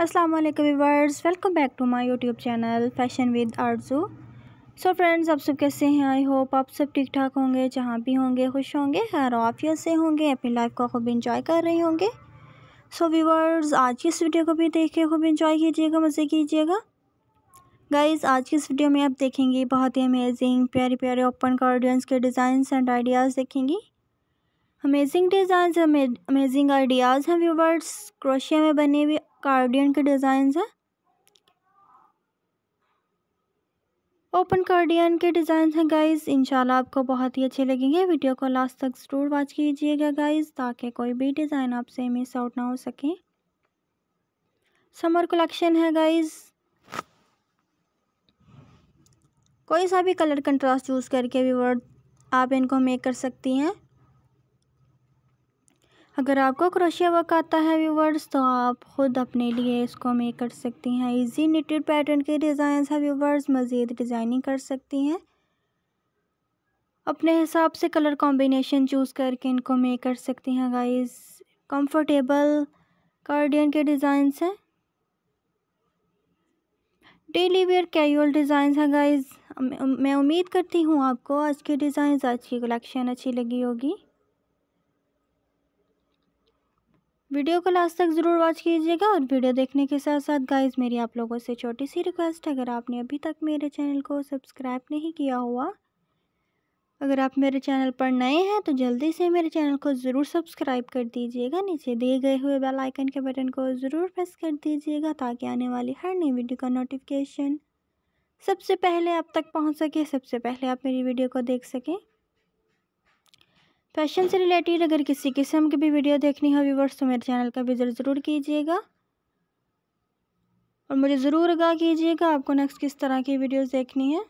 अस्सलाम वालेकुम viewers welcome back to my YouTube channel fashion with Arzoo so friends आप सब कैसे हैं आई होप आप सब ठीक ठाक होंगे जहाँ भी होंगे खुश होंगे हर आफियत से होंगे अपनी लाइफ को खूब इंजॉय कर रहे होंगे सो so, व्यूवर्स आज की इस वीडियो को भी देख के खूब इंजॉय कीजिएगा मज़े कीजिएगा गाइज़ आज की इस वीडियो में आप देखेंगी बहुत ही अमेजिंग प्यारे प्यारे ओपन कार्डियंस के डिज़ाइंस एंड आइडियाज़ देखेंगी अमेजिंग डिज़ाइन अमेजिंग आइडियाज़ हैं व्यूवर्स क्रोशिया में बने हुए कार्डियन के डिज़ाइंस हैं ओपन कार्डियन के डिज़ाइन हैं गाइस इंशाल्लाह आपको बहुत ही अच्छे लगेंगे वीडियो को लास्ट तक ज़रूर वॉच कीजिएगा गाइस ताकि कोई भी डिज़ाइन आपसे मिस आउट ना हो सके समर कलेक्शन है गाइस कोई सा भी कलर कंट्रास्ट यूज़ करके भी वर्ड आप इनको मेक कर सकती हैं अगर आपको क्रोशिया वर्क आता है व्यूवर्स तो आप ख़ुद अपने लिए इसको मेक कर सकती हैं इजी निटेड पैटर्न के डिज़ाइन है व्यूवर्स मज़ीद डिज़ाइनिंग कर सकती हैं अपने हिसाब से कलर कॉम्बिनेशन चूज़ करके इनको मेक कर सकती हैं गाइस कंफर्टेबल कार्डियन के डिज़ाइंस हैं डेली वेयर कैजुअल डिज़ाइन हैं गाइज मैं उम्मीद करती हूँ आपको आज के डिज़ाइन आज की कलेक्शन अच्छी लगी होगी वीडियो को लास्ट तक ज़रूर वॉच कीजिएगा और वीडियो देखने के साथ साथ गाइस मेरी आप लोगों से छोटी सी रिक्वेस्ट है अगर आपने अभी तक मेरे चैनल को सब्सक्राइब नहीं किया हुआ अगर आप मेरे चैनल पर नए हैं तो जल्दी से मेरे चैनल को ज़रूर सब्सक्राइब कर दीजिएगा नीचे दिए गए हुए बेल आइकन के बटन को ज़रूर प्रेस कर दीजिएगा ताकि आने वाली हर नई वीडियो का नोटिफिकेशन सबसे पहले आप तक पहुंच सके सबसे पहले आप मेरी वीडियो को देख सकें फैशन से रिलेटेड अगर किसी किस्म की भी वीडियो देखनी हो व्यूवर्स तो मेरे चैनल का विजिट ज़रूर कीजिएगा और मुझे ज़रूर आगा कीजिएगा आपको नेक्स्ट किस तरह की वीडियोस देखनी है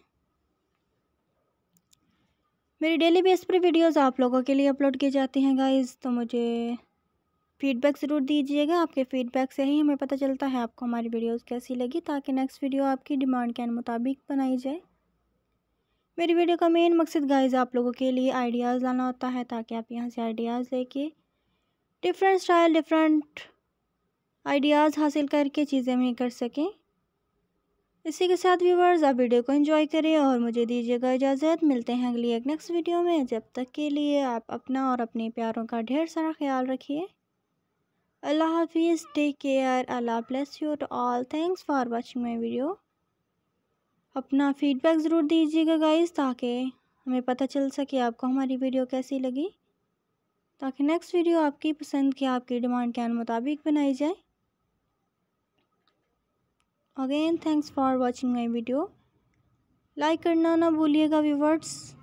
मेरी डेली बेस पर वीडियोस आप लोगों के लिए अपलोड की जाती हैं गाइस तो मुझे फीडबैक ज़रूर दीजिएगा आपके फीडबैक से ही हमें पता चलता है आपको हमारी वीडियोज़ कैसी लगी ताकि नेक्स्ट वीडियो आपकी डिमांड के मुताबिक बनाई जाए मेरी वीडियो का मेन मकसद गाइस आप लोगों के लिए आइडियाज़ लाना होता है ताकि आप यहाँ से आइडियाज़ लेके डिफरेंट स्टाइल डिफरेंट आइडियाज़ हासिल करके चीज़ें भी कर सकें इसी के साथ व्यूवर्स आप वीडियो को एंजॉय करें और मुझे दीजिएगा इजाज़त मिलते हैं अगली एक नेक्स्ट वीडियो में जब तक के लिए आप अपना और अपने प्यारों का ढेर सारा ख्याल रखिए अल्लाह हाफिज़ टेक केयर अल्लाह bless you to all thanks for watching my video अपना फीडबैक ज़रूर दीजिएगा गाइस ताकि हमें पता चल सके आपको हमारी वीडियो कैसी लगी ताकि नेक्स्ट वीडियो आपकी पसंद की आपकी डिमांड के मुताबिक बनाई जाए again thanks for watching my video like करना ना भूलिएगा व्यूवर्स